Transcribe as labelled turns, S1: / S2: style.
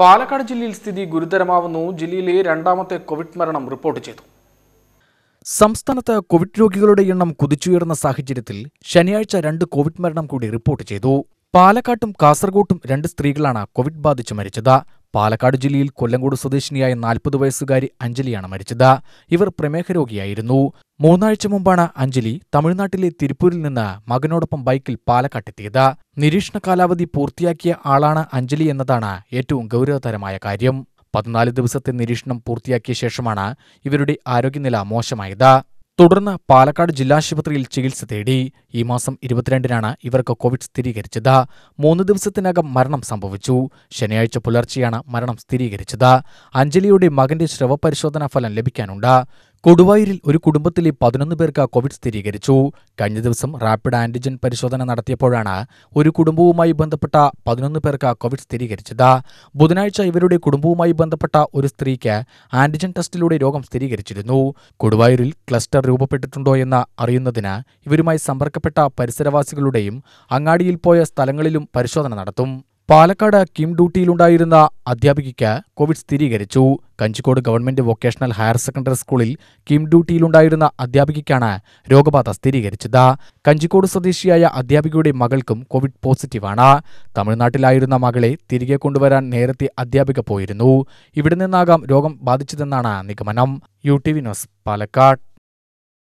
S1: പാലക്കാട് ജില്ലയിൽ സ്ഥിതി ഗുരുതരമാവുന്നു ജില്ലയിലെ രണ്ടാമത്തെ കോവിഡ് മരണം റിപ്പോർട്ട് ചെയ്തു സംസ്ഥാനത്ത് കോവിഡ് രോഗികളുടെ എണ്ണം കുതിച്ചുയർന്ന സാഹചര്യത്തിൽ ശനിയാഴ്ച രണ്ട് കോവിഡ് മരണം കൂടി റിപ്പോർട്ട് ചെയ്തു പാലക്കാട്ടും കാസർഗോട്ടും രണ്ട് സ്ത്രീകളാണ് കോവിഡ് ബാധിച്ച് മരിച്ചത് പാലക്കാട് ജില്ലയിൽ കൊല്ലങ്കോട് സ്വദേശിനിയായ നാൽപ്പത് വയസ്സുകാരി അഞ്ജലിയാണ് മരിച്ചത് ഇവർ പ്രമേഹ രോഗിയായിരുന്നു മൂന്നാഴ്ച മുമ്പാണ് അഞ്ജലി തമിഴ്നാട്ടിലെ തിരുപ്പൂരിൽ നിന്ന് മകനോടൊപ്പം ബൈക്കിൽ പാലക്കാട്ടെത്തിയത് നിരീക്ഷണ കാലാവധി പൂർത്തിയാക്കിയ ആളാണ് അഞ്ജലി എന്നതാണ് ഏറ്റവും ഗൗരവതരമായ കാര്യം പതിനാല് ദിവസത്തെ നിരീക്ഷണം പൂർത്തിയാക്കിയ ശേഷമാണ് ഇവരുടെ ആരോഗ്യനില മോശമായത് തുടർന്ന് പാലക്കാട് ജില്ലാശുപത്രിയിൽ ചികിത്സ തേടി ഈ മാസം ഇരുപത്തിരണ്ടിനാണ് ഇവർക്ക് കോവിഡ് സ്ഥിരീകരിച്ചത് മൂന്ന് ദിവസത്തിനകം മരണം സംഭവിച്ചു ശനിയാഴ്ച പുലർച്ചെയാണ് മരണം സ്ഥിരീകരിച്ചത് അഞ്ജലിയുടെ മകന്റെ സ്രവപരിശോധനാ ഫലം ലഭിക്കാനുണ്ട് കൊടുവായൂരിൽ ഒരു കുടുംബത്തിലെ പതിനൊന്ന് പേർക്ക് കോവിഡ് സ്ഥിരീകരിച്ചു കഴിഞ്ഞ ദിവസം റാപ്പിഡ് ആന്റിജൻ പരിശോധന നടത്തിയപ്പോഴാണ് ഒരു കുടുംബവുമായി ബന്ധപ്പെട്ട പതിനൊന്ന് പേർക്ക് കോവിഡ് സ്ഥിരീകരിച്ചത് ബുധനാഴ്ച ഇവരുടെ കുടുംബവുമായി ബന്ധപ്പെട്ട ഒരു സ്ത്രീക്ക് ആന്റിജൻ ടെസ്റ്റിലൂടെ രോഗം സ്ഥിരീകരിച്ചിരുന്നു കൊടുവായൂരിൽ ക്ലസ്റ്റർ രൂപപ്പെട്ടിട്ടുണ്ടോ എന്ന് അറിയുന്നതിന് ഇവരുമായി സമ്പർക്കപ്പെട്ട പരിസരവാസികളുടെയും അങ്ങാടിയിൽ പോയ സ്ഥലങ്ങളിലും പരിശോധന നടത്തും പാലക്കാട് കിം ഡ്യൂട്ടിയിലുണ്ടായിരുന്ന അധ്യാപികയ്ക്ക് കോവിഡ് സ്ഥിരീകരിച്ചു Kanjikode government vocational higher secondary സ്കൂളിൽ കിം ഡ്യൂട്ടിയിലുണ്ടായിരുന്ന അധ്യാപികയ്ക്കാണ് രോഗബാധ സ്ഥിരീകരിച്ചത് കഞ്ചിക്കോട് സ്വദേശിയായ അധ്യാപികയുടെ മകൾക്കും കോവിഡ് പോസിറ്റീവാണ് തമിഴ്നാട്ടിലായിരുന്ന മകളെ തിരികെ കൊണ്ടുവരാൻ നേരത്തെ അധ്യാപിക പോയിരുന്നു ഇവിടെ നിന്നാകാം രോഗം ബാധിച്ചതെന്നാണ് നിഗമനം U T V news Palakkad